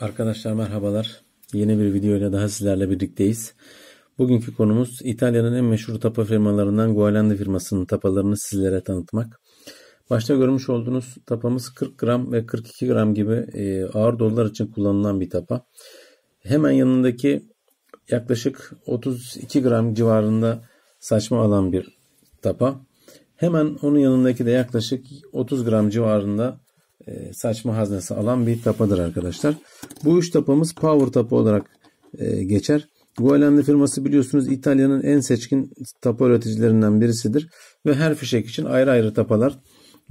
Arkadaşlar merhabalar. Yeni bir video ile daha sizlerle birlikteyiz. Bugünkü konumuz İtalya'nın en meşhur tapa firmalarından Gualandi firmasının tapalarını sizlere tanıtmak. Başta görmüş olduğunuz tapamız 40 gram ve 42 gram gibi e, ağır dolular için kullanılan bir tapa. Hemen yanındaki yaklaşık 32 gram civarında saçma alan bir tapa. Hemen onun yanındaki de yaklaşık 30 gram civarında e, saçma haznesi alan bir tapadır arkadaşlar. Bu üç tapamız power tapı olarak e, geçer. Gualandi firması biliyorsunuz İtalya'nın en seçkin tapa üreticilerinden birisidir. Ve her fişek için ayrı ayrı tapalar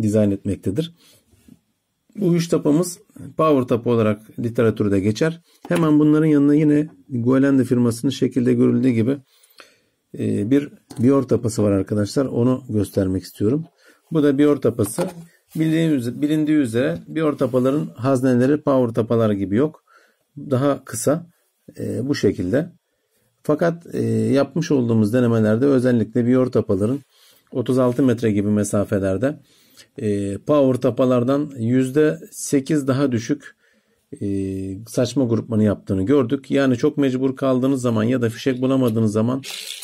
dizayn etmektedir. Bu üç tapamız power tapı olarak literatürde geçer. Hemen bunların yanına yine Gualandi firmasının şekilde görüldüğü gibi e, bir biyor tapası var arkadaşlar. Onu göstermek istiyorum. Bu da biyor tapası bildiğimiz üzere, bilindiği üzere bir ortapaların hazneleri power tapalar gibi yok. Daha kısa e, bu şekilde. Fakat e, yapmış olduğumuz denemelerde özellikle bir ortapaların 36 metre gibi mesafelerde e, power tapalardan %8 daha düşük e, saçma grupmanı yaptığını gördük. Yani çok mecbur kaldığınız zaman ya da fişek bulamadığınız zaman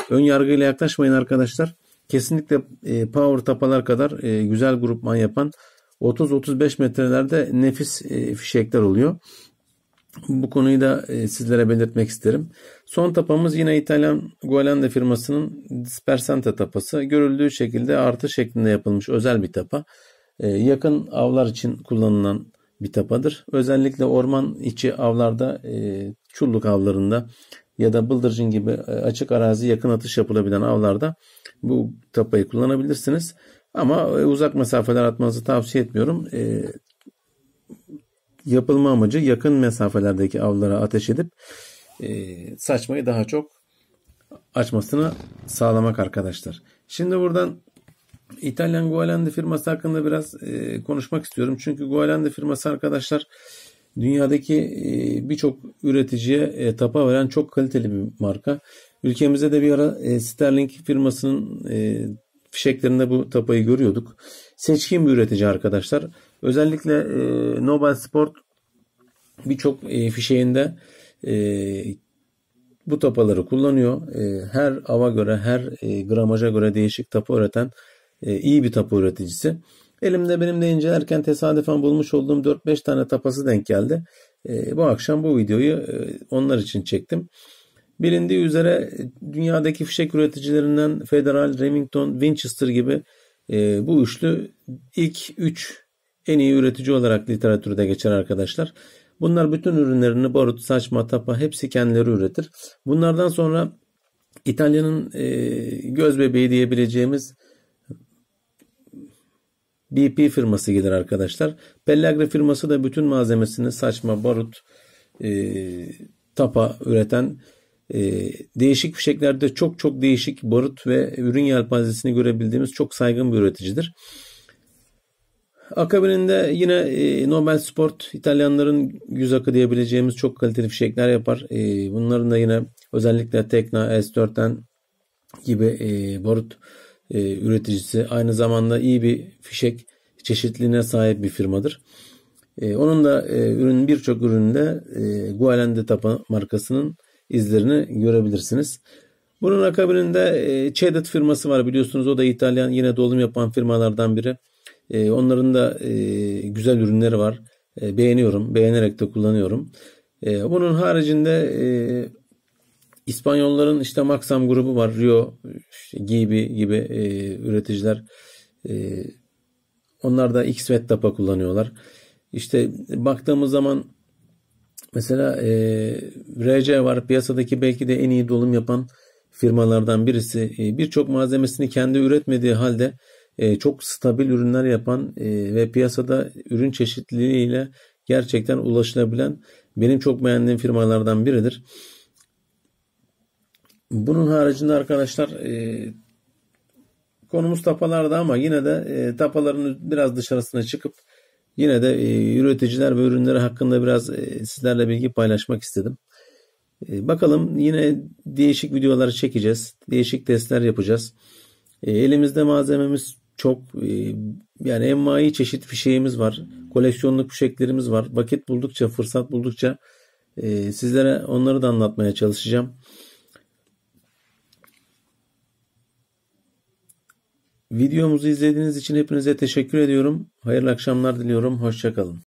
ön yargıyla yaklaşmayın arkadaşlar kesinlikle e, power tapalar kadar e, güzel grupman yapan 30-35 metrelerde nefis e, fişekler oluyor. Bu konuyu da e, sizlere belirtmek isterim. Son tapamız yine İtalyan Gualanda firmasının Dispersante tapası. Görüldüğü şekilde artı şeklinde yapılmış özel bir tapa. E, yakın avlar için kullanılan bir tapadır. Özellikle orman içi avlarda, e, çulluk avlarında ya da bıldırcın gibi e, açık arazi yakın atış yapılabilen avlarda bu tapayı kullanabilirsiniz. Ama e, uzak mesafeler atmanızı tavsiye etmiyorum. E, yapılma amacı yakın mesafelerdeki avlara ateş edip e, saçmayı daha çok açmasını sağlamak arkadaşlar. Şimdi buradan İtalyan Gualandi firması hakkında biraz e, konuşmak istiyorum. Çünkü Gualandi firması arkadaşlar dünyadaki e, birçok üreticiye e, tapa veren çok kaliteli bir marka. Ülkemizde de bir ara e, Sterling firmasının e, fişeklerinde bu tapayı görüyorduk. Seçkin bir üretici arkadaşlar. Özellikle e, Nobel Sport birçok e, fişeğinde e, bu tapaları kullanıyor. E, her ava göre, her e, gramaja göre değişik tapa üreten e, iyi bir tapa üreticisi. Elimde benim de incelerken tesadüfen bulmuş olduğum 4-5 tane tapası denk geldi. Ee, bu akşam bu videoyu e, onlar için çektim. Bilindiği üzere e, dünyadaki fişek üreticilerinden Federal, Remington, Winchester gibi e, bu üçlü ilk üç en iyi üretici olarak literatürde geçer arkadaşlar. Bunlar bütün ürünlerini barut, saçma, tapa hepsi kendileri üretir. Bunlardan sonra İtalya'nın e, göz bebeği diyebileceğimiz BP firması gelir arkadaşlar. Pellagra firması da bütün malzemesini saçma, barut, e, tapa üreten e, değişik fişeklerde çok çok değişik barut ve ürün yelpazesini görebildiğimiz çok saygın bir üreticidir. Akabininde yine e, Nobel Sport İtalyanların yüz akı diyebileceğimiz çok kaliteli fişekler yapar. E, bunların da yine özellikle Tekna S4'ten gibi e, barut e, üreticisi. Aynı zamanda iyi bir fişek çeşitliliğine sahip bir firmadır. E, onun da e, ürün birçok üründe e, Gualende Tapa markasının izlerini görebilirsiniz. Bunun akabininde e, Chedet firması var biliyorsunuz o da İtalyan yine dolum yapan firmalardan biri. E, onların da e, güzel ürünleri var. E, beğeniyorum, beğenerek de kullanıyorum. E, bunun haricinde e, İspanyolların işte Maxam grubu var. Rio, işte Gibi gibi e, üreticiler. E, onlar da X wet tapa kullanıyorlar. İşte baktığımız zaman mesela e, RC var. Piyasadaki belki de en iyi dolum yapan firmalardan birisi. E, Birçok malzemesini kendi üretmediği halde e, çok stabil ürünler yapan e, ve piyasada ürün çeşitliliğiyle gerçekten ulaşılabilen benim çok beğendiğim firmalardan biridir. Bunun haricinde arkadaşlar e, konumuz tapalarda ama yine de e, tapaların biraz dışarısına çıkıp yine de e, üreticiler ve ürünleri hakkında biraz e, sizlerle bilgi paylaşmak istedim. E, bakalım yine değişik videolar çekeceğiz. Değişik testler yapacağız. E, elimizde malzememiz çok e, yani envai çeşit fişeğimiz var. Koleksiyonluk fişeklerimiz var. Vakit buldukça, fırsat buldukça e, sizlere onları da anlatmaya çalışacağım. Videomuzu izlediğiniz için hepinize teşekkür ediyorum. Hayırlı akşamlar diliyorum. Hoşçakalın.